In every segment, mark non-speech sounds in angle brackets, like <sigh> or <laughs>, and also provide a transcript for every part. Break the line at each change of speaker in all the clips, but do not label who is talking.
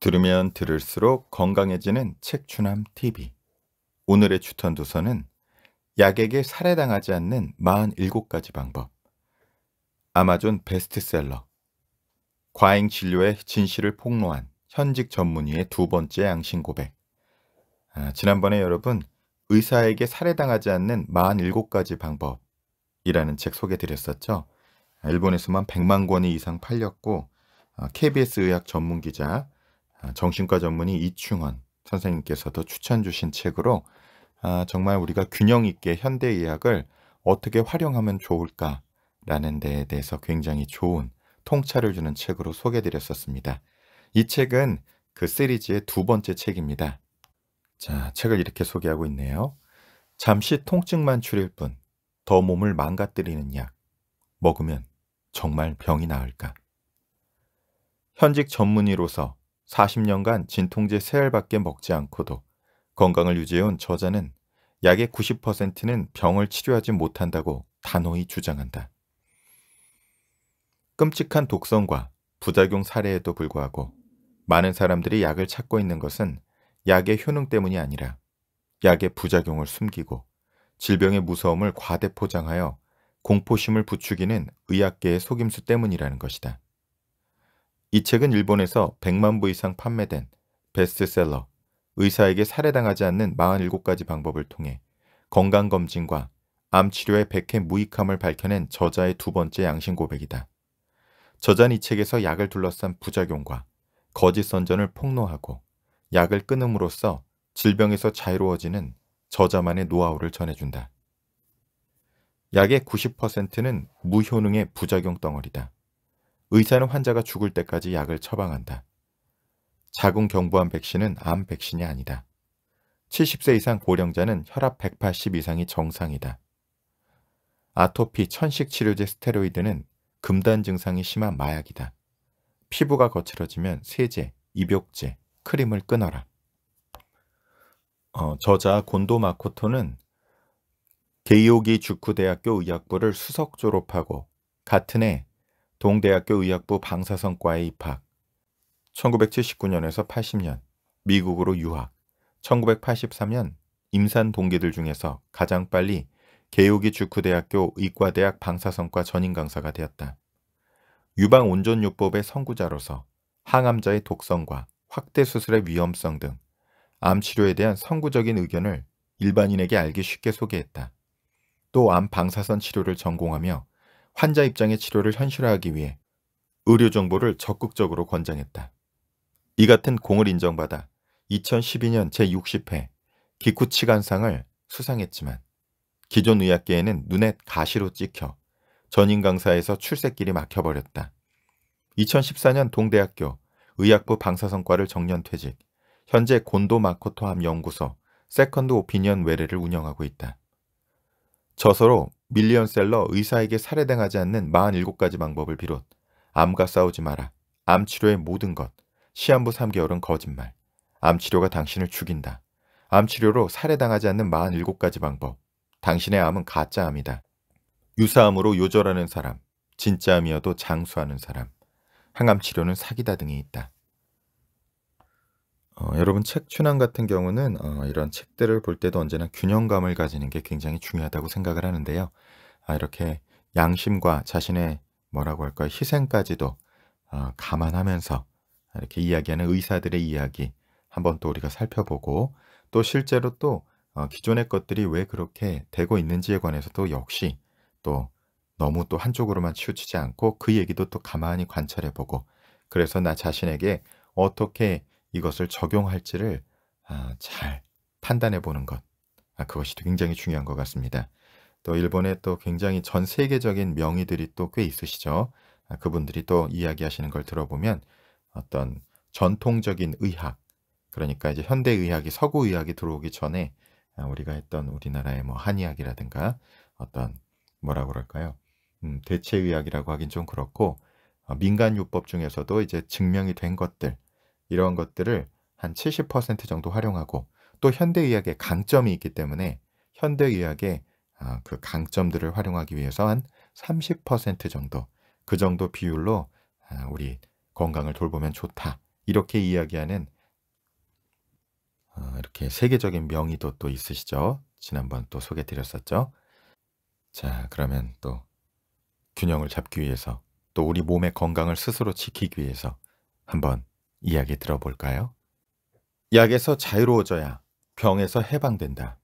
들으면 들을수록 건강해지는 책추남 TV. 오늘의 추천 도서는 약에게 살해당하지 않는 47가지 방법. 아마존 베스트셀러. 과잉 진료의 진실을 폭로한 현직 전문의의 두 번째 양심 고백. 아, 지난번에 여러분 의사에게 살해당하지 않는 47가지 방법이라는 책 소개드렸었죠. 아, 일본에서만 100만 권이 이상 팔렸고 KBS 아, 의학 전문 기자 아, 정신과 전문의 이충환 선생님께서도 추천 주신 책으로 아, 정말 우리가 균형 있게 현대 의학을 어떻게 활용하면 좋을까라는 데에 대해서 굉장히 좋은 통찰을 주는 책으로 소개드렸었습니다. 이 책은 그 시리즈의 두 번째 책입니다. 자, 책을 이렇게 소개하고 있네요. 잠시 통증만 줄일 뿐, 더 몸을 망가뜨리는 약. 먹으면 정말 병이 나을까? 현직 전문의로서 40년간 진통제 3알밖에 먹지 않고도 건강을 유지해온 저자는 약의 90%는 병을 치료하지 못한다고 단호히 주장한다. 끔찍한 독성과 부작용 사례에도 불구하고 많은 사람들이 약을 찾고 있는 것은 약의 효능 때문이 아니라 약의 부작용을 숨기고 질병의 무서움을 과대포장하여 공포심을 부추기는 의학계의 속임수 때문이라는 것이다. 이 책은 일본에서 100만 부 이상 판매된 베스트셀러 의사에게 살해당하지 않는 47가지 방법을 통해 건강검진과 암치료의 백해 무익함을 밝혀낸 저자의 두 번째 양심 고백이다. 저자는 이 책에서 약을 둘러싼 부작용과 거짓 선전을 폭로하고 약을 끊음으로써 질병에서 자유로워지는 저자만의 노하우를 전해준다. 약의 90%는 무효능의 부작용 덩어리다. 의사는 환자가 죽을 때까지 약을 처방한다. 자궁 경부암 백신은 암 백신이 아니다. 70세 이상 고령자는 혈압 180 이상이 정상이다. 아토피 천식 치료제 스테로이드는 금단 증상이 심한 마약이다. 피부가 거칠어지면 세제, 입욕제, 크림을 끊어라. 어, 저자 곤도 마코토는 게이오기 주쿠 대학교 의학부를 수석 졸업하고 같은 해 동대학교 의학부 방사선과에 입학, 1979년에서 80년 미국으로 유학, 1983년 임산 동기들 중에서 가장 빨리 개요기 주쿠대학교 의과대학 방사선과 전임 강사가 되었다. 유방 온전요법의 선구자로서 항암자의 독성과 확대 수술의 위험성 등 암치료에 대한 선구적인 의견을 일반인에게 알기 쉽게 소개했다. 또 암 방사선 치료를 전공하며 환자 입장의 치료를 현실화하기 위해 의료 정보를 적극적으로 권장했다. 이 같은 공을 인정받아 2012년 제60회 기쿠치 간상을 수상했지만 기존 의학계에는 눈에 가시로 찍혀 전인 강사에서 출세길이 막혀버렸다. 2014년 동대학교 의학부 방사성과를 정년 퇴직, 현재 곤도 마코토 암 연구소 세컨드 오피니언 외래를 운영하고 있다. 저서로 밀리언셀러 의사에게 살해당하지 않는 47가지 방법을 비롯 암과 싸우지 마라, 암 치료의 모든 것, 시한부 3개월은 거짓말, 암 치료가 당신을 죽인다, 암 치료로 살해당하지 않는 47가지 방법, 당신의 암은 가짜암이다, 유사암으로 요절하는 사람, 진짜암이어도 장수하는 사람, 항암 치료는 사기다 등이 있다. 어, 여러분 책 추앙 같은 경우는 어, 이런 책들을 볼 때도 언제나 균형감을 가지는 게 굉장히 중요하다고 생각을 하는데요. 아, 이렇게 양심과 자신의 뭐라고 할까요? 희생까지도 어, 감안하면서 이렇게 이야기하는 의사들의 이야기 한번 또 우리가 살펴보고 또 실제로 또 어, 기존의 것들이 왜 그렇게 되고 있는지에 관해서도 역시 또 너무 또 한쪽으로만 치우치지 않고 그 얘기도 또 가만히 관찰해보고 그래서 나 자신에게 어떻게 이것을 적용할지를 아, 잘 판단해 보는 것. 아, 그것이 굉장히 중요한 것 같습니다. 또 일본에 또 굉장히 전 세계적인 명의들이 또 꽤 있으시죠. 아, 그분들이 또 이야기하시는 걸 들어보면 어떤 전통적인 의학, 그러니까 이제 현대 의학이 서구 의학이 들어오기 전에 아, 우리가 했던 우리나라의 뭐 한의학이라든가 어떤 뭐라 고 그럴까요? 음, 대체 의학이라고 하긴 좀 그렇고 어, 민간 요법 중에서도 이제 증명이 된 것들 이런 것들을 한 70% 정도 활용하고 또 현대의학의 강점이 있기 때문에 현대의학의 아, 그 강점들을 활용하기 위해서 한 30% 정도 그 정도 비율로 아, 우리 건강을 돌보면 좋다 이렇게 이야기하는 어, 이렇게 세계적인 명의도 또 있으시죠. 지난번 또 소개드렸었죠. 자 그러면 또 균형을 잡기 위해서 또 우리 몸의 건강을 스스로 지키기 위해서 한번 이야기 들어볼까요? 약에서 자유로워져야 병에서 해방된다.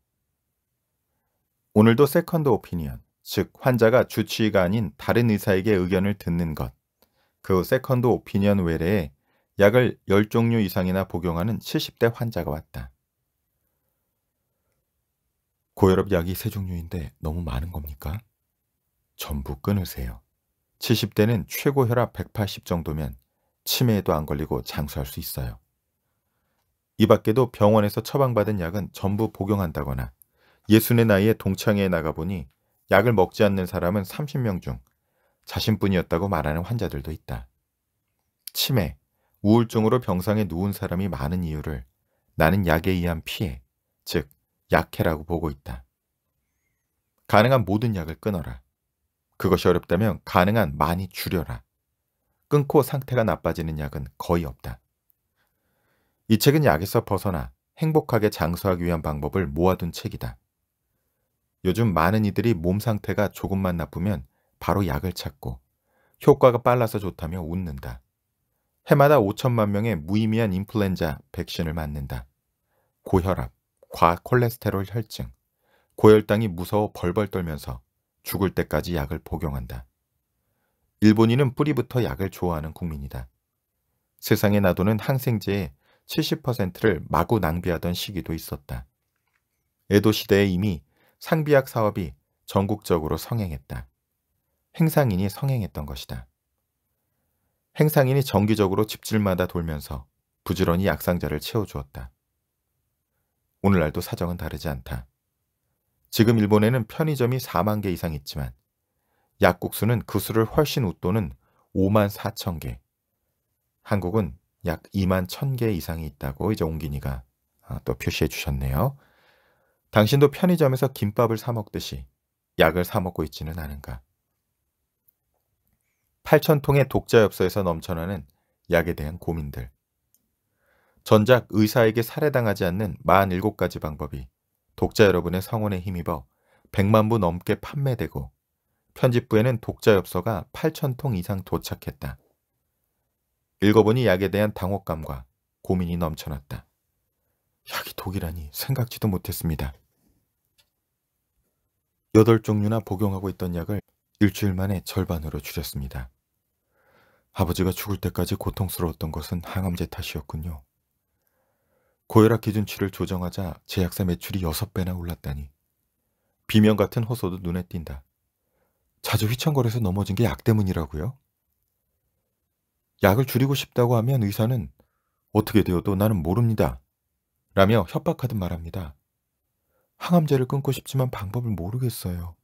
오늘도 세컨드 오피니언, 즉 환자가 주치의가 아닌 다른 의사에게 의견을 듣는 것. 그 세컨드 오피니언 외래에 약을 10종류 이상이나 복용하는 70대 환자가 왔다. 고혈압 약이 세 종류인데 너무 많은 겁니까? 전부 끊으세요. 70대는 최고 혈압 180 정도면 치매에도 안 걸리고 장수할 수 있어요. 이 밖에도 병원에서 처방받은 약은 전부 복용한다거나 예순의 나이에 동창회에 나가보니 약을 먹지 않는 사람은 30명 중 자신뿐이었다고 말하는 환자들도 있다. 치매, 우울증으로 병상에 누운 사람이 많은 이유를 나는 약에 의한 피해, 즉 약해라고 보고 있다. 가능한 모든 약을 끊어라. 그것이 어렵다면 가능한 많이 줄여라. 끊고 상태가 나빠지는 약은 거의 없다. 이 책은 약에서 벗어나 행복하게 장수하기 위한 방법을 모아둔 책이다. 요즘 많은 이들이 몸 상태가 조금만 나쁘면 바로 약을 찾고 효과가 빨라서 좋다며 웃는다. 해마다 5천만 명의 무의미한 인플루엔자 백신을 맞는다. 고혈압, 과 콜레스테롤 혈증, 고혈당이 무서워 벌벌 떨면서 죽을 때까지 약을 복용한다. 일본인은 뿌리부터 약을 좋아하는 국민이다. 세상에 나도는 항생제의 70%를 마구 낭비하던 시기도 있었다. 에도 시대에 이미 상비약 사업이 전국적으로 성행했다. 행상인이 성행했던 것이다. 행상인이 정기적으로 집질마다 돌면서 부지런히 약상자를 채워주었다. 오늘날도 사정은 다르지 않다. 지금 일본에는 편의점이 4만 개 이상 있지만 약국수는 그 수를 훨씬 웃도는 5만 4천 개. 한국은 약 2만 1천 개 이상이 있다고 이제 옹기니가 아, 또 표시해 주셨네요. 당신도 편의점에서 김밥을 사 먹듯이 약을 사 먹고 있지는 않은가. 8천 통의 독자엽서에서 넘쳐나는 약에 대한 고민들. 전작 의사에게 살해당하지 않는 47가지 방법이 독자 여러분의 성원에 힘입어 100만 부 넘게 판매되고 편집부에는 독자 엽서가 8 0 0 0통 이상 도착했다. 읽어보니 약에 대한 당혹감과 고민이 넘쳐났다. 약이 독이라니 생각지도 못했습니다. 여덟 종류나 복용하고 있던 약을 일주일 만에 절반으로 줄였습니다. 아버지가 죽을 때까지 고통스러웠던 것은 항암제 탓이었군요. 고혈압 기준치를 조정하자 제약사 매출이 6배나 올랐다니. 비명 같은 호소도 눈에 띈다. 자주 휘청거려서 넘어진 게 약 때문이라고요? 약을 줄이고 싶다고 하면 의사는 어떻게 되어도 나는 모릅니다. 라며 협박하듯 말합니다. 항암제를 끊고 싶지만 방법을 모르겠어요.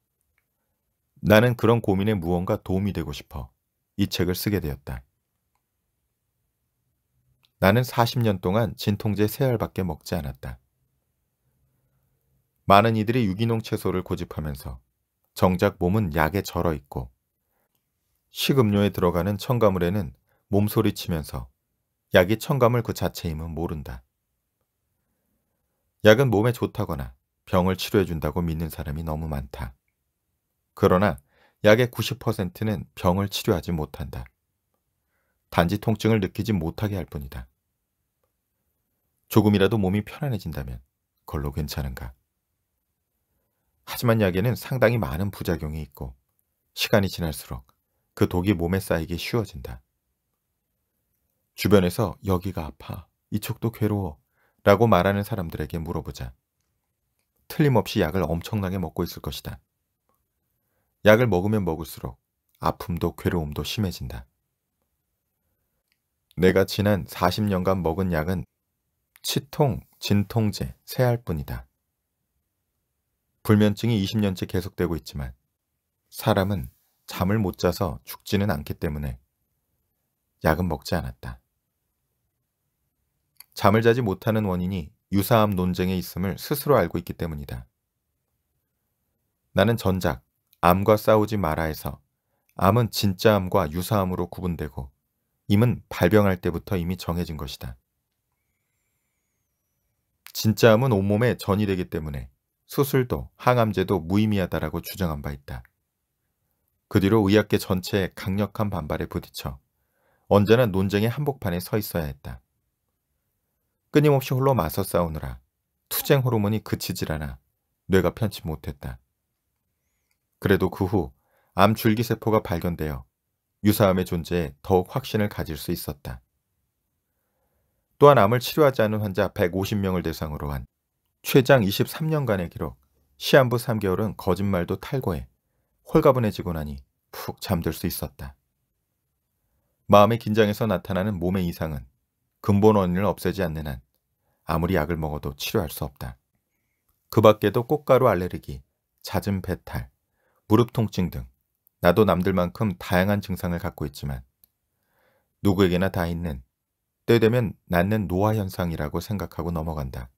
나는 그런 고민에 무언가 도움이 되고 싶어 이 책을 쓰게 되었다. 나는 40년 동안 진통제 3알밖에 먹지 않았다. 많은 이들이 유기농 채소를 고집하면서 정작 몸은 약에 절어 있고 식음료에 들어가는 첨가물에는 몸소리 치면서 약이 첨가물 그 자체임은 모른다. 약은 몸에 좋다거나 병을 치료해준다고 믿는 사람이 너무 많다. 그러나 약의 90%는 병을 치료하지 못한다. 단지 통증을 느끼지 못하게 할 뿐이다. 조금이라도 몸이 편안해진다면 걸로 괜찮은가? 하지만 약에는 상당히 많은 부작용이 있고 시간이 지날수록 그 독이 몸에 쌓이기 쉬워진다. 주변에서 여기가 아파, 이쪽도 괴로워 라고 말하는 사람들에게 물어보자. 틀림없이 약을 엄청나게 먹고 있을 것이다. 약을 먹으면 먹을수록 아픔도 괴로움도 심해진다. 내가 지난 40년간 먹은 약은 치통, 진통제, 세알 뿐이다. 불면증이 20년째 계속되고 있지만 사람은 잠을 못 자서 죽지는 않기 때문에 약은 먹지 않았다. 잠을 자지 못하는 원인이 유사암 논쟁에 있음을 스스로 알고 있기 때문이다. 나는 전작 암과 싸우지 마라에서 암은 진짜 암과 유사암으로 구분되고 임은 발병할 때부터 이미 정해진 것이다. 진짜 암은 온몸에 전이 되기 때문에 수술도 항암제도 무의미하다라고 주장한 바 있다. 그 뒤로 의학계 전체에 강력한 반발에 부딪혀 언제나 논쟁의 한복판에 서 있어야 했다. 끊임없이 홀로 맞서 싸우느라 투쟁 호르몬이 그치질 않아 뇌가 편치 못했다. 그래도 그 후 암 줄기세포가 발견되어 유사암의 존재에 더욱 확신을 가질 수 있었다. 또한 암을 치료하지 않은 환자 150명을 대상으로 한 최장 23년간의 기록, 시한부 3개월은 거짓말도 탈거해 홀가분해지고 나니 푹 잠들 수 있었다. 마음의 긴장에서 나타나는 몸의 이상은 근본 원인을 없애지 않는 한 아무리 약을 먹어도 치료할 수 없다. 그 밖에도 꽃가루 알레르기, 잦은 배탈, 무릎 통증 등 나도 남들만큼 다양한 증상을 갖고 있지만 누구에게나 다 있는 때 되면 낫는 노화 현상이라고 생각하고 넘어간다.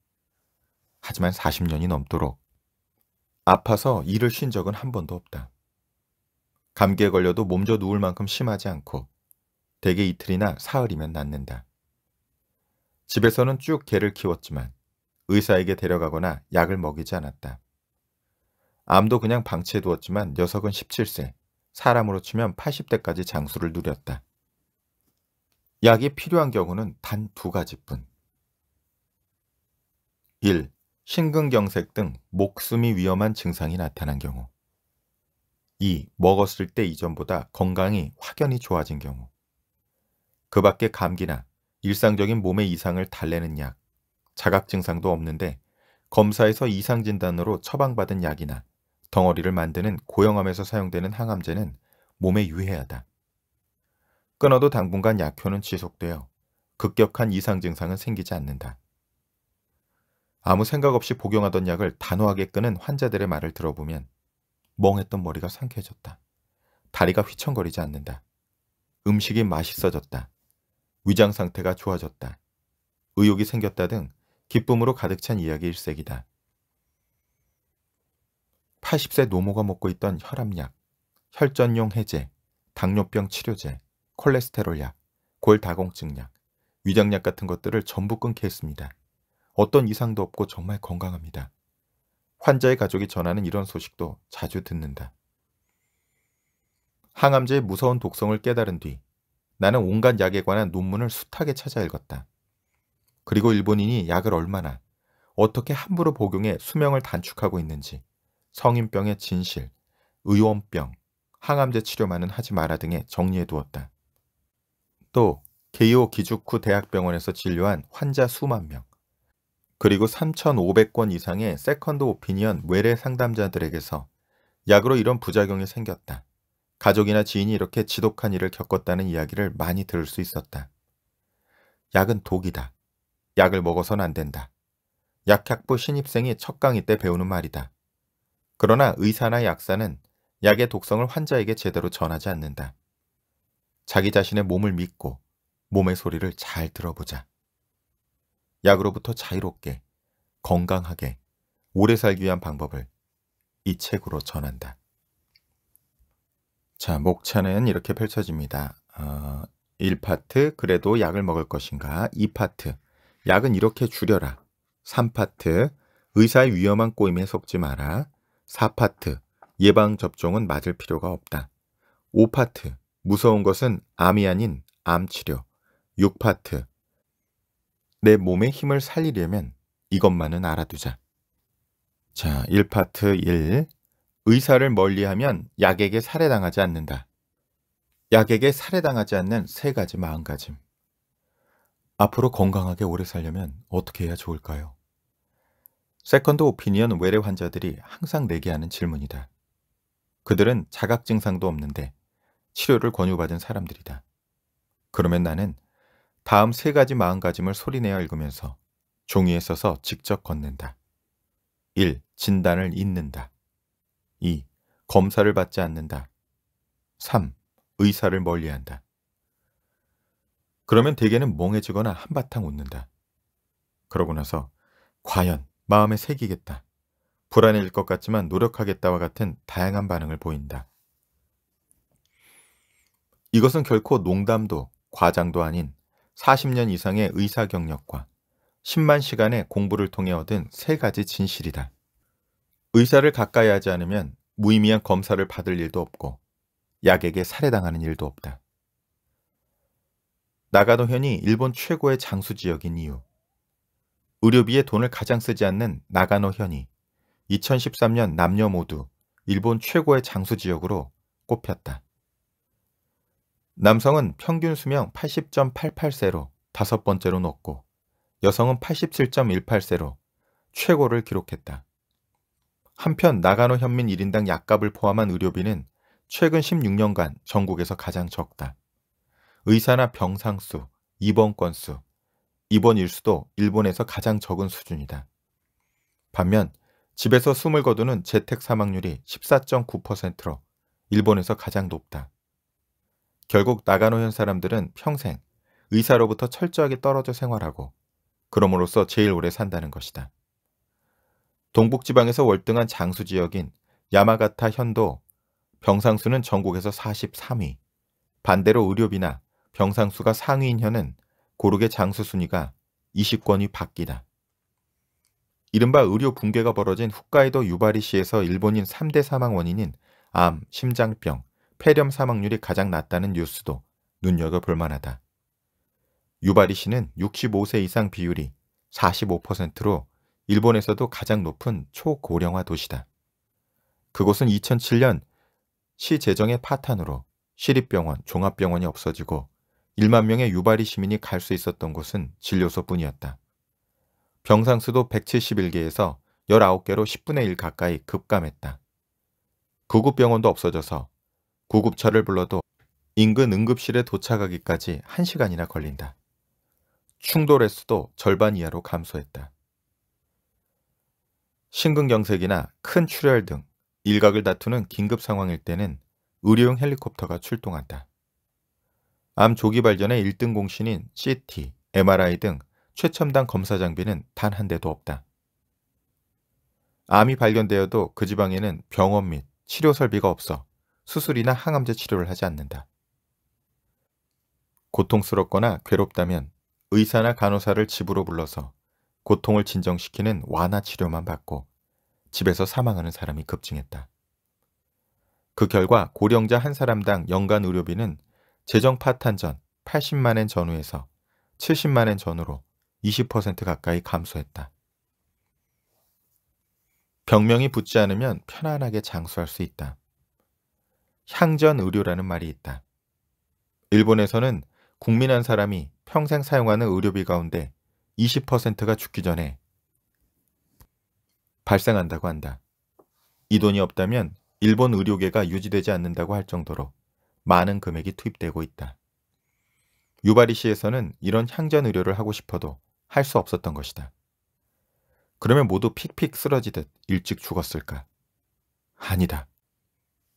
하지만 40년이 넘도록 아파서 일을 쉰 적은 한 번도 없다. 감기에 걸려도 몸져 누울 만큼 심하지 않고 대개 이틀이나 사흘이면 낫는다. 집에서는 쭉 개를 키웠지만 의사에게 데려가거나 약을 먹이지 않았다. 암도 그냥 방치해 두었지만 녀석은 17세, 사람으로 치면 80대까지 장수를 누렸다. 약이 필요한 경우는 단 두 가지뿐. 1. 심근경색 등 목숨이 위험한 증상이 나타난 경우 2. 먹었을 때 이전보다 건강이 확연히 좋아진 경우 그 밖에 감기나 일상적인 몸의 이상을 달래는 약, 자각 증상도 없는데 검사에서 이상 진단으로 처방받은 약이나 덩어리를 만드는 고형암에서 사용되는 항암제는 몸에 유해하다. 끊어도 당분간 약효는 지속되어 급격한 이상 증상은 생기지 않는다. 아무 생각 없이 복용하던 약을 단호하게 끄는 환자들의 말을 들어보면 멍했던 머리가 상쾌해졌다. 다리가 휘청거리지 않는다. 음식이 맛있어졌다. 위장 상태가 좋아졌다. 의욕이 생겼다 등 기쁨으로 가득 찬 이야기 일색이다. 80세 노모가 먹고 있던 혈압약, 혈전용 해제, 당뇨병 치료제, 콜레스테롤약, 골다공증약, 위장약 같은 것들을 전부 끊게 했습니다. 어떤 이상도 없고 정말 건강합니다. 환자의 가족이 전하는 이런 소식도 자주 듣는다. 항암제의 무서운 독성을 깨달은 뒤 나는 온갖 약에 관한 논문을 숱하게 찾아 읽었다. 그리고 일본인이 약을 얼마나, 어떻게 함부로 복용해 수명을 단축하고 있는지, 성인병의 진실, 의원병, 항암제 치료만은 하지 마라 등에 정리해 두었다. 또게이기죽후 대학병원에서 진료한 환자 수만 명, 그리고 3 5 0 0권 이상의 세컨드 오피니언 외래 상담자들에게서 약으로 이런 부작용이 생겼다. 가족이나 지인이 이렇게 지독한 일을 겪었다는 이야기를 많이 들을 수 있었다. 약은 독이다. 약을 먹어서는안 된다. 약학부 신입생이 첫 강의 때 배우는 말이다. 그러나 의사나 약사는 약의 독성을 환자에게 제대로 전하지 않는다. 자기 자신의 몸을 믿고 몸의 소리를 잘 들어보자. 약으로부터 자유롭게 건강하게 오래 살기 위한 방법을 이 책으로 전한다. 자, 목차는 이렇게 펼쳐집니다. 어, 1파트 그래도 약을 먹을 것인가 2파트 약은 이렇게 줄여라 3파트 의사의 위험한 꼬임에 속지 마라 4파트 예방접종은 맞을 필요가 없다 5파트 무서운 것은 암이 아닌 암치료 6파트 내 몸의 힘을 살리려면 이것만은 알아두자. 자, 1파트 1. 의사를 멀리하면 약에게 살해당하지 않는다. 약에게 살해당하지 않는 세 가지 마음가짐. 앞으로 건강하게 오래 살려면 어떻게 해야 좋을까요? 세컨드 오피니언 외래 환자들이 항상 내게 하는 질문이다. 그들은 자각 증상도 없는데 치료를 권유받은 사람들이다. 그러면 나는 다음 세 가지 마음가짐을 소리내어 읽으면서 종이에 써서 직접 건넨다. 1. 진단을 잊는다. 2. 검사를 받지 않는다. 3. 의사를 멀리한다. 그러면 대개는 멍해지거나 한바탕 웃는다. 그러고 나서 과연 마음에 새기겠다. 불안해질 것 같지만 노력하겠다와 같은 다양한 반응을 보인다. 이것은 결코 농담도 과장도 아닌 40년 이상의 의사 경력과 10만 시간의 공부를 통해 얻은 세 가지 진실이다. 의사를 가까이 하지 않으면 무의미한 검사를 받을 일도 없고 약에게 살해당하는 일도 없다. 나가노현이 일본 최고의 장수 지역인 이유. 의료비에 돈을 가장 쓰지 않는 나가노현이 2013년 남녀 모두 일본 최고의 장수 지역으로 꼽혔다. 남성은 평균 수명 80.88세로 다섯 번째로 높고 여성은 87.18세로 최고를 기록했다. 한편 나가노 현민 1인당 약값을 포함한 의료비는 최근 16년간 전국에서 가장 적다. 의사나 병상 수, 입원 건수, 입원 일수도 일본에서 가장 적은 수준이다. 반면 집에서 숨을 거두는 재택 사망률이 14.9%로 일본에서 가장 높다. 결국 나가노현 사람들은 평생 의사로부터 철저하게 떨어져 생활하고 그럼으로써 제일 오래 산다는 것이다. 동북지방에서 월등한 장수 지역인 야마가타 현도 병상수는 전국에서 43위, 반대로 의료비나 병상수가 상위인 현은 고르게 장수 순위가 2 0권이바뀌다 이른바 의료 붕괴가 벌어진 후카이도 유바리시에서 일본인 3대 사망 원인인 암, 심장병, 폐렴 사망률이 가장 낮다는 뉴스도 눈여겨볼 만하다. 유바리 씨는 65세 이상 비율이 45%로 일본에서도 가장 높은 초고령화 도시다. 그곳은 2007년 시 재정의 파탄으로 시립병원, 종합병원이 없어지고 1만 명의 유바리 시민이 갈 수 있었던 곳은 진료소뿐이었다. 병상 수도 171개에서 19개로 10분의 1 가까이 급감했다. 구급병원도 없어져서 구급차를 불러도 인근 응급실에 도착하기까지 1시간이나 걸린다. 충돌 횟수도 절반 이하로 감소했다. 심근경색이나 큰 출혈 등 일각을 다투는 긴급 상황일 때는 의료용 헬리콥터가 출동한다. 암 조기 발전의 1등 공신인 CT, MRI 등 최첨단 검사 장비는 단 한 대도 없다. 암이 발견되어도 그 지방에는 병원 및 치료 설비가 없어 수술이나 항암제 치료를 하지 않는다. 고통스럽거나 괴롭다면 의사나 간호사를 집으로 불러서 고통을 진정시키는 완화 치료만 받고 집에서 사망하는 사람이 급증했다. 그 결과 고령자 한 사람당 연간 의료비는 재정 파탄 전 80만엔 전후에서 70만엔 전후로 20% 가까이 감소했다. 병명이 붙지 않으면 편안하게 장수할 수 있다. 향전 의료라는 말이 있다. 일본에서는 국민 한 사람이 평생 사용하는 의료비 가운데 20%가 죽기 전에 발생한다고 한다. 이 돈이 없다면 일본 의료계가 유지되지 않는다고 할 정도로 많은 금액이 투입되고 있다. 유바리시에서는 이런 향전 의료를 하고 싶어도 할 수 없었던 것이다. 그러면 모두 픽픽 쓰러지듯 일찍 죽었을까? 아니다.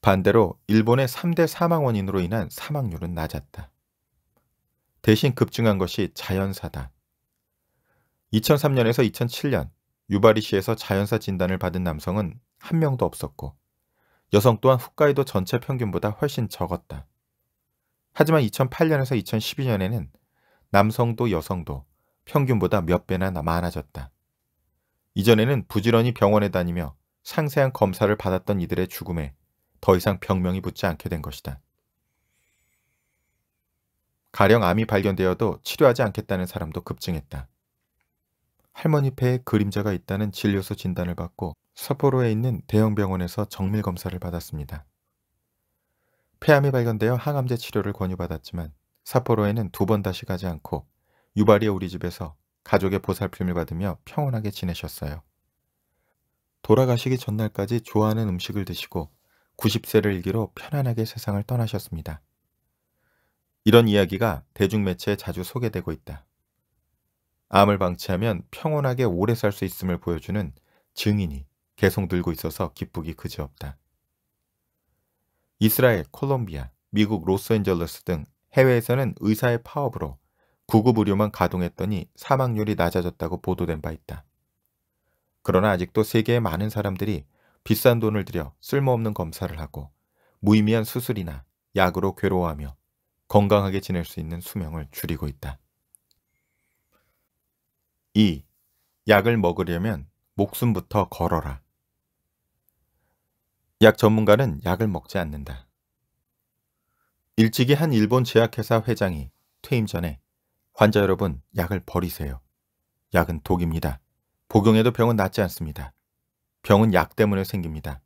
반대로 일본의 3대 사망 원인으로 인한 사망률은 낮았다. 대신 급증한 것이 자연사다. 2003년에서 2007년 유바리시에서 자연사 진단을 받은 남성은 한 명도 없었고 여성 또한 홋카이도 전체 평균보다 훨씬 적었다. 하지만 2008년에서 2012년에는 남성도 여성도 평균보다 몇 배나 많아졌다. 이전에는 부지런히 병원에 다니며 상세한 검사를 받았던 이들의 죽음에 더 이상 병명이 붙지 않게 된 것이다. 가령 암이 발견되어도 치료하지 않겠다는 사람도 급증했다. 할머니 폐에 그림자가 있다는 진료소 진단을 받고 삿포로에 있는 대형 병원에서 정밀 검사를 받았습니다. 폐암이 발견되어 항암제 치료를 권유받았지만 사포로에는두 번 다시 가지 않고 유발이의 우리 집에서 가족의 보살핌을 받으며 평온하게 지내셨어요. 돌아가시기 전날까지 좋아하는 음식을 드시고 90세를 일기로 편안하게 세상을 떠나셨습니다. 이런 이야기가 대중매체에 자주 소개되고 있다. 암을 방치하면 평온하게 오래 살 수 있음을 보여주는 증인이 계속 늘고 있어서 기쁘기 그지없다. 이스라엘, 콜롬비아, 미국 로스앤젤레스 등 해외에서는 의사의 파업으로 구급 의료만 가동했더니 사망률이 낮아졌다고 보도된 바 있다. 그러나 아직도 세계의 많은 사람들이 비싼 돈을 들여 쓸모없는 검사를 하고 무의미한 수술이나 약으로 괴로워하며 건강하게 지낼 수 있는 수명을 줄이고 있다. 2. 약을 먹으려면 목숨부터 걸어라. 약 전문가는 약을 먹지 않는다. 일찍이 한 일본 제약회사 회장이 퇴임 전에 환자 여러분 약을 버리세요. 약은 독입니다. 복용해도 병은 낫지 않습니다. 병은 약 때문에 생깁니다.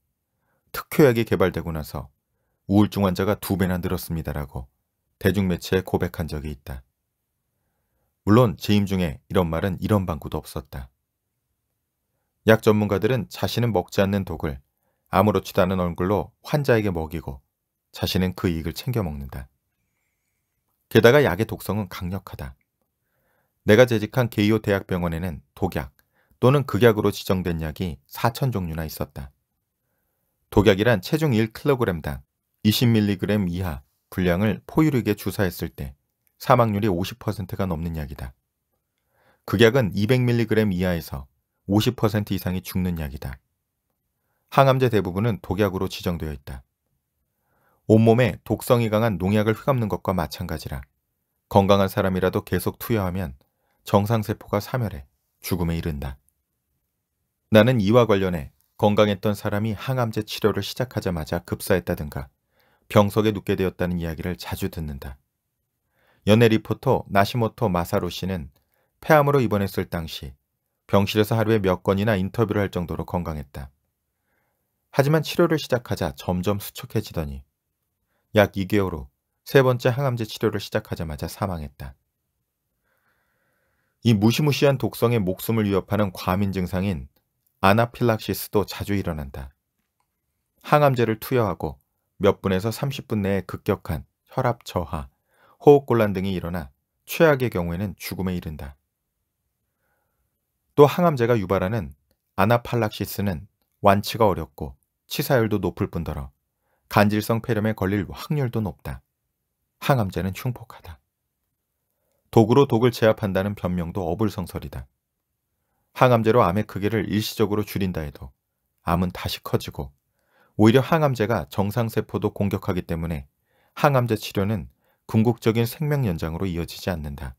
특효약이 개발되고 나서 우울증 환자가 두 배나 늘었습니다라고 대중매체에 고백한 적이 있다. 물론 재임 중에 이런 말은 이런 방구도 없었다. 약 전문가들은 자신은 먹지 않는 독을 아무렇지도 않은 얼굴로 환자에게 먹이고 자신은 그 이익을 챙겨 먹는다. 게다가 약의 독성은 강력하다. 내가 재직한 게이오 대학병원에는 독약, 또는 극약으로 지정된 약이 4천 종류나 있었다. 독약이란 체중 1kg당 20mg 이하 분량을 포유류에게 주사했을 때 사망률이 50%가 넘는 약이다. 극약은 200mg 이하에서 50% 이상이 죽는 약이다. 항암제 대부분은 독약으로 지정되어 있다. 온몸에 독성이 강한 농약을 휘감는 것과 마찬가지라 건강한 사람이라도 계속 투여하면 정상세포가 사멸해 죽음에 이른다. 나는 이와 관련해 건강했던 사람이 항암제 치료를 시작하자마자 급사했다든가 병석에 눕게 되었다는 이야기를 자주 듣는다. 연예 리포터 나시모토 마사로 씨는 폐암으로 입원했을 당시 병실에서 하루에 몇 건이나 인터뷰를 할 정도로 건강했다. 하지만 치료를 시작하자 점점 수척해지더니 약 2개월 후 세 번째 항암제 치료를 시작하자마자 사망했다. 이 무시무시한 독성에 목숨을 위협하는 과민 증상인 아나필락시스도 자주 일어난다. 항암제를 투여하고 몇 분에서 30분 내에 급격한 혈압 저하, 호흡곤란 등이 일어나 최악의 경우에는 죽음에 이른다. 또 항암제가 유발하는 아나팔락시스는 완치가 어렵고 치사율도 높을 뿐더러 간질성 폐렴에 걸릴 확률도 높다. 항암제는 흉폭하다. 독으로 독을 제압한다는 변명도 어불성설이다. 항암제로 암의 크기를 일시적으로 줄인다 해도 암은 다시 커지고 오히려 항암제가 정상세포도 공격하기 때문에 항암제 치료는 궁극적인 생명 연장으로 이어지지 않는다.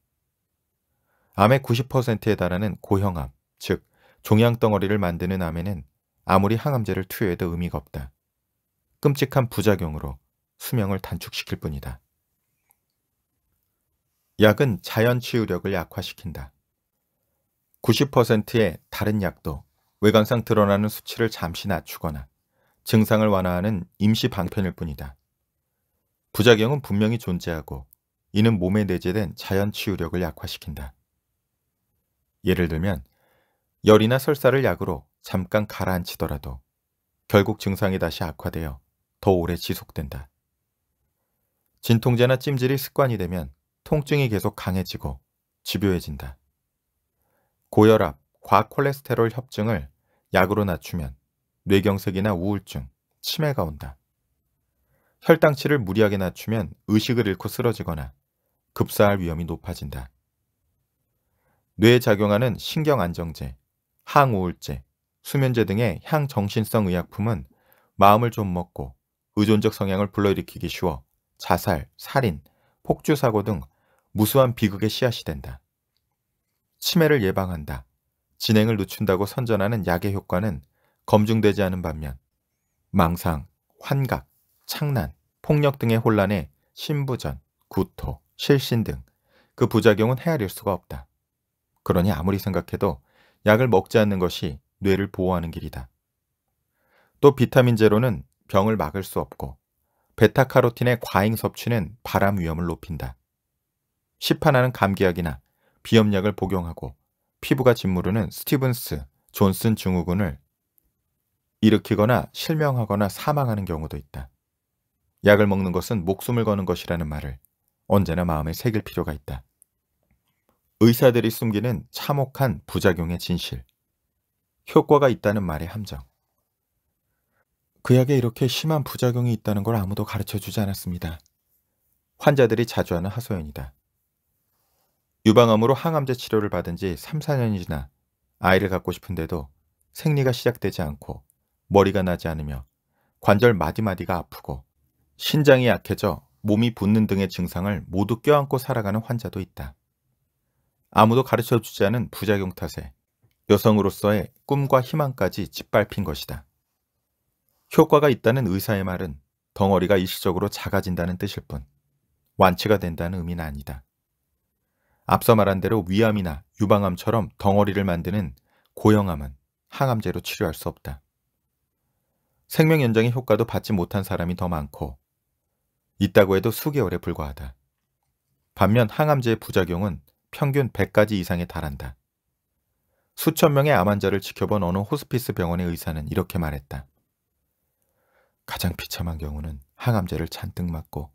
암의 90%에 달하는 고형암, 즉 종양덩어리를 만드는 암에는 아무리 항암제를 투여해도 의미가 없다. 끔찍한 부작용으로 수명을 단축시킬 뿐이다. 약은 자연 치유력을 약화시킨다. 90%의 다른 약도 외관상 드러나는 수치를 잠시 낮추거나 증상을 완화하는 임시 방편일 뿐이다. 부작용은 분명히 존재하고 이는 몸에 내재된 자연 치유력을 약화시킨다. 예를 들면 열이나 설사를 약으로 잠깐 가라앉히더라도 결국 증상이 다시 악화되어 더 오래 지속된다. 진통제나 찜질이 습관이 되면 통증이 계속 강해지고 집요해진다. 고혈압, 과콜레스테롤 협증을 약으로 낮추면 뇌경색이나 우울증, 치매가 온다. 혈당치를 무리하게 낮추면 의식을 잃고 쓰러지거나 급사할 위험이 높아진다. 뇌에 작용하는 신경안정제, 항우울제, 수면제 등의 향정신성 의약품은 마음을 좀 먹고 의존적 성향을 불러일으키기 쉬워 자살, 살인, 폭주사고 등 무수한 비극의 씨앗이 된다. 치매를 예방한다, 진행을 늦춘다고 선전하는 약의 효과는 검증되지 않은 반면 망상, 환각, 창난, 폭력 등의 혼란에 심부전 구토, 실신 등 그 부작용은 헤아릴 수가 없다. 그러니 아무리 생각해도 약을 먹지 않는 것이 뇌를 보호하는 길이다. 또 비타민 제로는 병을 막을 수 없고 베타카로틴의 과잉 섭취는 발암 위험을 높인다. 시판하는 감기약이나 비염약을 복용하고 피부가 짓무르는 스티븐스, 존슨 증후군을 일으키거나 실명하거나 사망하는 경우도 있다. 약을 먹는 것은 목숨을 거는 것이라는 말을 언제나 마음에 새길 필요가 있다. 의사들이 숨기는 참혹한 부작용의 진실. 효과가 있다는 말의 함정. 그 약에 이렇게 심한 부작용이 있다는 걸 아무도 가르쳐 주지 않았습니다. 환자들이 자주 하는 하소연이다. 유방암으로 항암제 치료를 받은 지 3, 4년이 지나 아이를 갖고 싶은데도 생리가 시작되지 않고 머리가 나지 않으며 관절 마디마디가 아프고 신장이 약해져 몸이 붓는 등의 증상을 모두 껴안고 살아가는 환자도 있다. 아무도 가르쳐주지 않은 부작용 탓에 여성으로서의 꿈과 희망까지 짓밟힌 것이다. 효과가 있다는 의사의 말은 덩어리가 일시적으로 작아진다는 뜻일 뿐 완치가 된다는 의미는 아니다. 앞서 말한 대로 위암이나 유방암처럼 덩어리를 만드는 고형암은 항암제로 치료할 수 없다. 생명 연장의 효과도 받지 못한 사람이 더 많고 있다고 해도 수개월에 불과하다. 반면 항암제의 부작용은 평균 100가지 이상에 달한다. 수천 명의 암 환자를 지켜본 어느 호스피스 병원의 의사는 이렇게 말했다. 가장 비참한 경우는 항암제를 잔뜩 맞고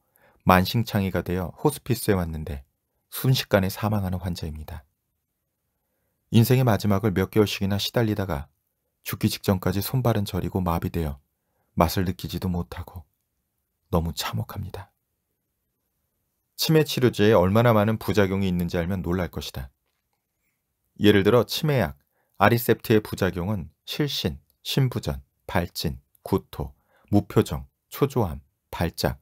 만신창이가 되어 호스피스에 왔는데 순식간에 사망하는 환자입니다. 인생의 마지막을 몇 개월씩이나 시달리다가 죽기 직전까지 손발은 저리고 마비되어 맛을 느끼지도 못하고 너무 참혹합니다. 치매 치료제에 얼마나 많은 부작용이 있는지 알면 놀랄 것이다. 예를 들어 치매약 아리셉트의 부작용은 실신, 신부전, 발진, 구토, 무표정, 초조함, 발작,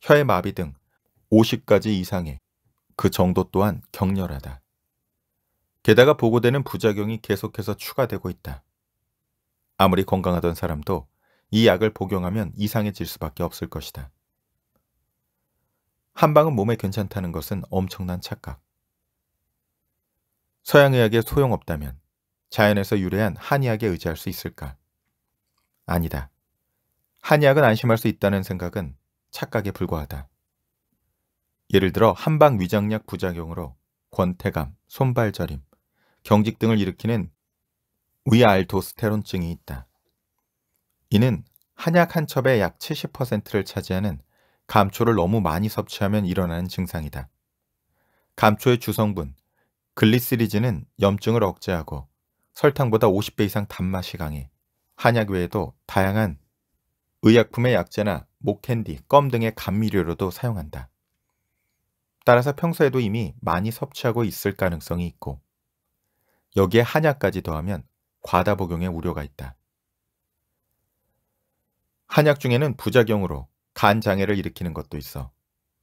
혀의 마비 등 50가지 이상의 그 정도 또한 격렬하다. 게다가 보고되는 부작용이 계속해서 추가되고 있다. 아무리 건강하던 사람도 이 약을 복용하면 이상해질 수밖에 없을 것이다. 한방은 몸에 괜찮다는 것은 엄청난 착각. 서양의학에 소용없다면 자연에서 유래한 한의학에 의지할 수 있을까? 아니다. 한의학은 안심할 수 있다는 생각은 착각에 불과하다. 예를 들어 한방 위장약 부작용으로 권태감, 손발저림, 경직 등을 일으키는 위알도스테론증이 있다. 이는 한약 한첩에약 70%를 차지하는 감초를 너무 많이 섭취하면 일어나는 증상이다. 감초의 주성분 글리시리즈는 염증을 억제하고 설탕보다 50배 이상 단맛이 강해 한약 외에도 다양한 의약품의 약재나 목캔디, 껌 등의 감미료로도 사용한다. 따라서 평소에도 이미 많이 섭취하고 있을 가능성이 있고 여기에 한약까지 더하면 과다 복용의 우려가 있다. 한약 중에는 부작용으로 간 장애를 일으키는 것도 있어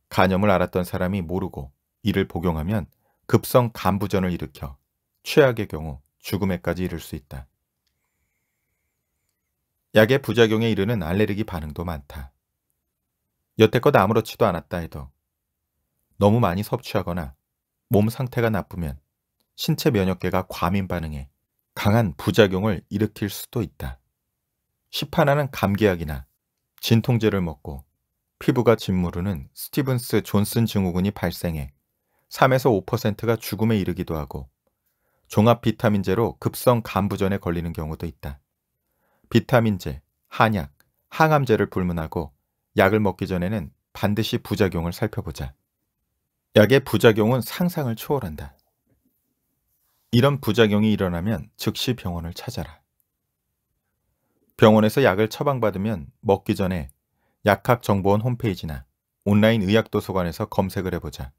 간염을 알았던 사람이 모르고 이를 복용하면 급성 간부전을 일으켜 최악의 경우 죽음에까지 이를 수 있다. 약의 부작용에 이르는 알레르기 반응도 많다. 여태껏 아무렇지도 않았다 해도 너무 많이 섭취하거나 몸 상태가 나쁘면 신체 면역계가 과민 반응해 강한 부작용을 일으킬 수도 있다. 시판하는 감기약이나 진통제를 먹고 피부가 짓무르는 스티븐스 존슨 증후군이 발생해 3에서 5%가 죽음에 이르기도 하고 종합 비타민제로 급성 간부전에 걸리는 경우도 있다. 비타민제, 한약, 항암제를 불문하고 약을 먹기 전에는 반드시 부작용을 살펴보자. 약의 부작용은 상상을 초월한다. 이런 부작용이 일어나면 즉시 병원을 찾아라. 병원에서 약을 처방받으면 먹기 전에 약학정보원 홈페이지나 온라인 의학도서관에서 검색을 해보자.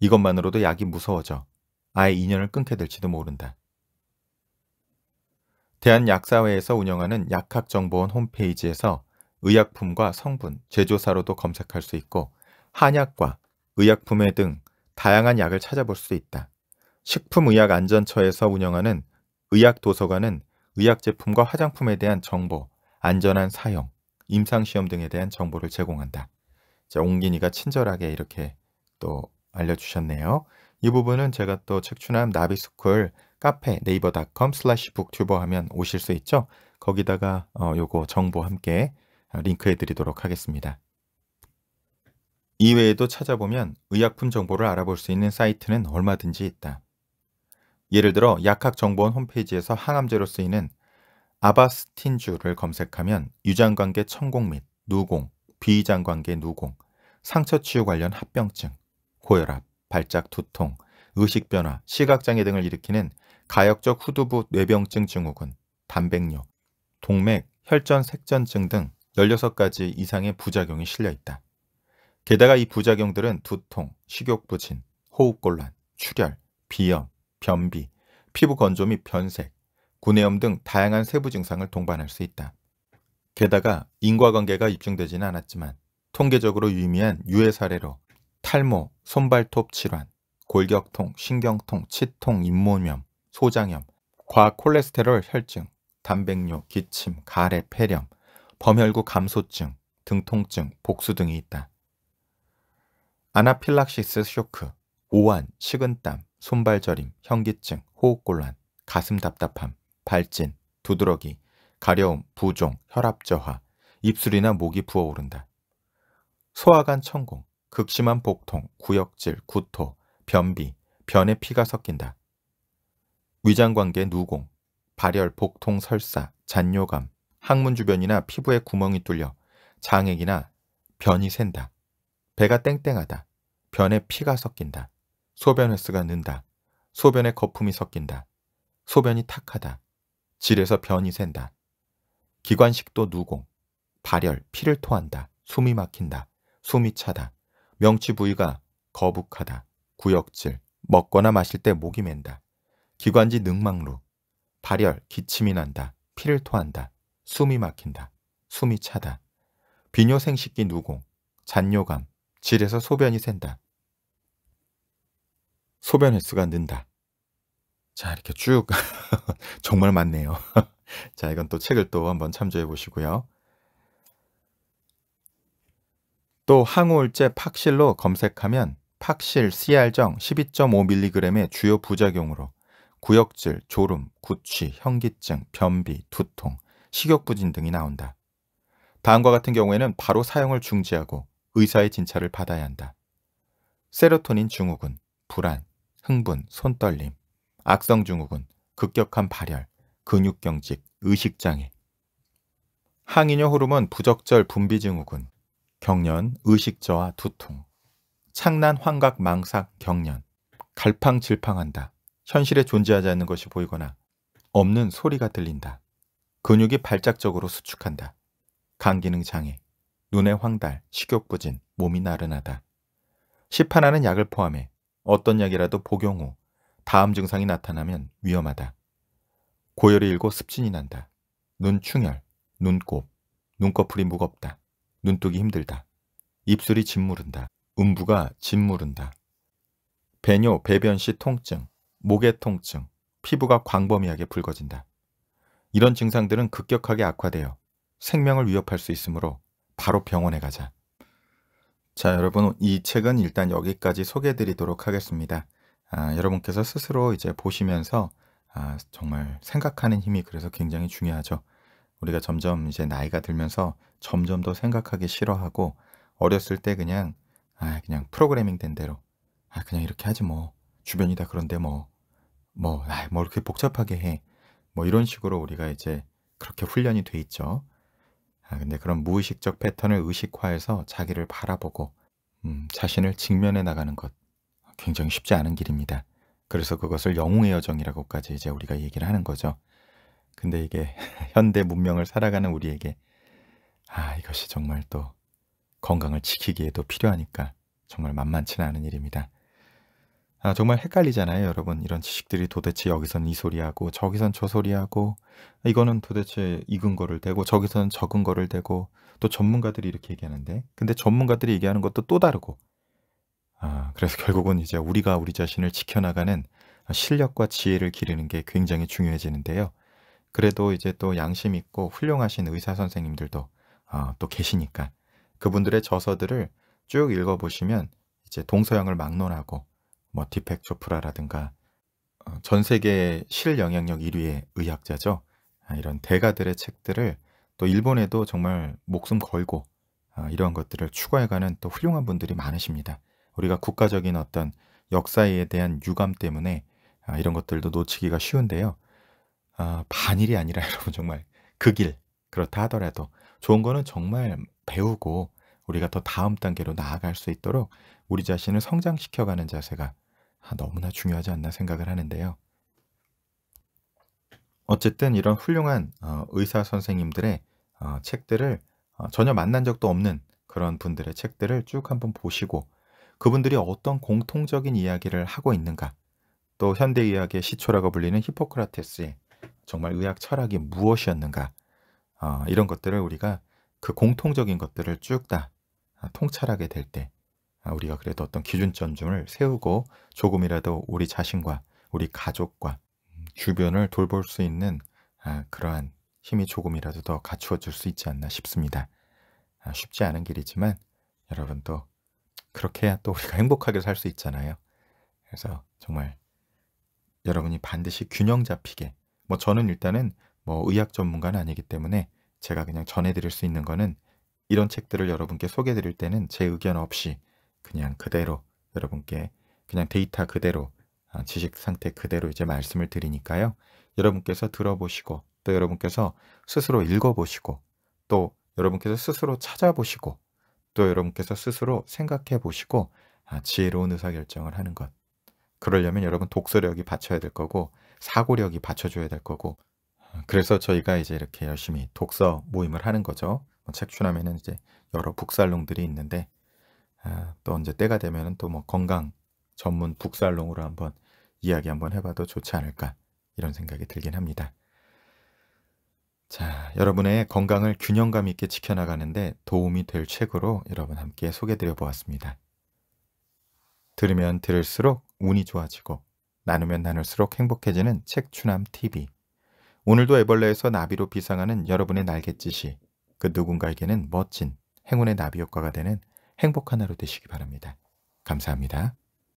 이것만으로도 약이 무서워져 아예 인연을 끊게 될지도 모른다. 대한약사회에서 운영하는 약학정보원 홈페이지에서 의약품과 성분, 제조사로도 검색할 수 있고 한약과 의약품회 등 다양한 약을 찾아볼 수 있다. 식품의약안전처에서 운영하는 의약도서관은 의약제품과 화장품에 대한 정보, 안전한 사용, 임상시험 등에 대한 정보를 제공한다. 자, 옹기니가 친절하게 이렇게 또 알려주셨네요. 이 부분은 제가 또 책추남 나비스쿨 카페 네이버닷컴 슬래시 북튜버 하면 오실 수 있죠. 거기다가 어, 요거 정보 함께 어, 링크해 드리도록 하겠습니다. 이외에도 찾아보면 의약품 정보를 알아볼 수 있는 사이트는 얼마든지 있다. 예를 들어 약학정보원 홈페이지에서 항암제로 쓰이는 아바스틴주를 검색하면 유장관계 천공 및 누공, 비장관계 누공, 상처 치유 관련 합병증, 고혈압, 발작 두통, 의식 변화, 시각장애 등을 일으키는 가역적 후두부 뇌병증 증후군, 단백뇨, 동맥, 혈전 색전증 등 16가지 이상의 부작용이 실려 있다. 게다가 이 부작용들은 두통, 식욕부진, 호흡곤란, 출혈, 비염, 변비, 피부 건조 및 변색, 구내염 등 다양한 세부 증상을 동반할 수 있다. 게다가 인과관계가 입증되지는 않았지만 통계적으로 유의미한 유해 사례로 탈모, 손발톱 질환, 골격통, 신경통, 치통, 잇몸염, 소장염, 과콜레스테롤 혈증, 단백뇨, 기침, 가래, 폐렴, 범혈구 감소증, 등통증, 복수 등이 있다. 아나필락시스 쇼크, 오한, 식은땀, 손발 저림, 현기증, 호흡곤란, 가슴 답답함, 발진, 두드러기, 가려움, 부종, 혈압 저하, 입술이나 목이 부어오른다. 소화관 천공, 극심한 복통, 구역질, 구토, 변비, 변에 피가 섞인다. 위장관계 누공, 발열, 복통, 설사, 잔뇨감, 항문 주변이나 피부에 구멍이 뚫려 장액이나 변이 샌다. 배가 땡땡하다. 변에 피가 섞인다. 소변 횟수가 는다. 소변에 거품이 섞인다. 소변이 탁하다. 질에서 변이 샌다. 기관식도 누공, 발열, 피를 토한다. 숨이 막힌다. 숨이 차다. 명치 부위가 거북하다. 구역질, 먹거나 마실 때 목이 맨다. 기관지 능망루, 발열, 기침이 난다. 피를 토한다. 숨이 막힌다. 숨이 차다. 비뇨생식기 누공, 잔뇨감, 질에서 소변이 샌다. 소변 횟수가 는다. 자, 이렇게 쭉 <laughs> 정말 많네요. <laughs> 자, 이건 또 책을 또 한번 참조해 보시고요. 또 항우울제 팍실로 검색하면 팍실 CR정 12.5mg의 주요 부작용으로 구역질, 졸음, 구취, 현기증, 변비, 두통, 식욕부진 등이 나온다. 다음과 같은 경우에는 바로 사용을 중지하고 의사의 진찰을 받아야 한다. 세로토닌 증후군, 불안, 흥분, 손떨림, 악성 증후군, 급격한 발열, 근육경직, 의식장애. 항이뇨 호르몬 부적절 분비 증후군, 경련, 의식저하, 두통, 창난 환각 망상 경련, 갈팡질팡한다, 현실에 존재하지 않는 것이 보이거나 없는 소리가 들린다, 근육이 발작적으로 수축한다, 간기능 장애, 눈의 황달, 식욕 부진, 몸이 나른하다. 시판하는 약을 포함해 어떤 약이라도 복용 후 다음 증상이 나타나면 위험하다. 고열이 일고 습진이 난다. 눈충혈, 눈곱, 눈꺼풀이 무겁다. 눈뜨기 힘들다. 입술이 짓무른다. 음부가 짓무른다. 배뇨, 배변 시 통증, 목의 통증, 피부가 광범위하게 붉어진다. 이런 증상들은 급격하게 악화되어 생명을 위협할 수 있으므로 바로 병원에 가자. 자, 여러분 이 책은 일단 여기까지 소개해 드리도록 하겠습니다. 아, 여러분께서 스스로 이제 보시면서 아, 정말 생각하는 힘이 그래서 굉장히 중요하죠. 우리가 점점 이제 나이가 들면서 점점 더 생각하기 싫어하고 어렸을 때 그냥 아, 그냥 프로그래밍 된 대로 아, 그냥 이렇게 하지 뭐 주변이 다 그런데 뭐뭐 뭐, 아, 뭐 이렇게 복잡하게 해. 뭐 이런 식으로 우리가 이제 그렇게 훈련이 돼 있죠. 아, 근데 그런 무의식적 패턴을 의식화해서 자기를 바라보고 음, 자신을 직면해 나가는 것 굉장히 쉽지 않은 길입니다. 그래서 그것을 영웅의 여정이라고까지 이제 우리가 얘기를 하는 거죠. 근데 이게 <laughs> 현대 문명을 살아가는 우리에게 아 이것이 정말 또 건강을 지키기에도 필요하니까 정말 만만치는 않은 일입니다. 아, 정말 헷갈리잖아요, 여러분. 이런 지식들이 도대체 여기선 이 소리하고 저기선 저 소리하고 아, 이거는 도대체 익은 거를 대고 저기선 적은 거를 대고 또 전문가들이 이렇게 얘기하는데 근데 전문가들이 얘기하는 것도 또 다르고 아, 그래서 결국은 이제 우리가 우리 자신을 지켜나가는 실력과 지혜를 기르는 게 굉장히 중요해지는데요. 그래도 이제 또 양심 있고 훌륭하신 의사 선생님들도 아, 또 계시니까 그분들의 저서들을 쭉 읽어보시면 이제 동서양을 막론하고 뭐 디펙 초프라라든가 어, 전 세계 실영향력 1위의 의학자죠. 아, 이런 대가들의 책들을 또 일본에도 정말 목숨 걸고 아, 이런 것들을 추구해가는 또 훌륭한 분들이 많으십니다. 우리가 국가적인 어떤 역사에 대한 유감 때문에 아, 이런 것들도 놓치기가 쉬운데요. 아, 반일이 아니라 <laughs> 여러분 정말 그 길 그렇다 하더라도 좋은 거는 정말 배우고 우리가 더 다음 단계로 나아갈 수 있도록 우리 자신을 성장시켜가는 자세가 아, 너무나 중요하지 않나 생각을 하는데요. 어쨌든 이런 훌륭한 어, 의사 선생님들의 어, 책들을 어, 전혀 만난 적도 없는 그런 분들의 책들을 쭉 한번 보시고 그분들이 어떤 공통적인 이야기를 하고 있는가 또 현대의학의 시초라고 불리는 히포크라테스의 정말 의학 철학이 무엇이었는가 이런 것들을 우리가 그 공통적인 것들을 쭉다 아, 통찰하게 될때 아, 우리가 그래도 어떤 기준점을 세우고 조금이라도 우리 자신과 우리 가족과 주변을 돌볼 수 있는 아, 그러한 힘이 조금이라도 더 갖추어질 수 있지 않나 싶습니다. 아, 쉽지 않은 길이지만 여러분도 그렇게 해야 또 우리가 <laughs> 행복하게 살 수 있잖아요. 그래서 정말 여러분이 반드시 균형 잡히게 뭐 저는 일단은 뭐 의학 전문가는 아니기 때문에 제가 그냥 전해드릴 수 있는 거는 이런 책들을 여러분께 소개드릴 해 때는 제 의견 없이 그냥 그대로 여러분께 그냥 데이터 그대로 아, 지식 상태 그대로 이제 말씀을 드리니까요. 여러분께서 들어보시고 또 여러분께서 스스로 읽어보시고 또 여러분께서 스스로 찾아보시고 또 여러분께서 스스로 생각해 보시고 아, 지혜로운 의사결정을 하는 것. 그러려면 여러분 독서력이 받쳐야 될 거고 사고력이 받쳐줘야 될 거고 아, 그래서 저희가 이제 이렇게 열심히 독서 모임을 하는 거죠. 뭐 책 추남에는 이제 여러 북살롱들이 있는데 아, 또언제 때가 되면또뭐 건강 전문 북살롱으로 한번 이야기 한번 해봐도 좋지 않을까 이런 생각이 들긴 합니다. 자, 여러분의 건강을 균형감 있게 지켜나가는데 도움이 될 책으로 여러분 함께 소개드려 보았습니다. 들으면 들을수록 운이 좋아지고 나누면 나눌수록 행복해지는 책 추남 TV. 오늘도 애벌레에서 나비로 비상하는 여러분의 날갯짓이 그 누군가에게는 멋진 행운의 나비 효과가 되는 행복한 하루 되시기 바랍니다. 감사합니다.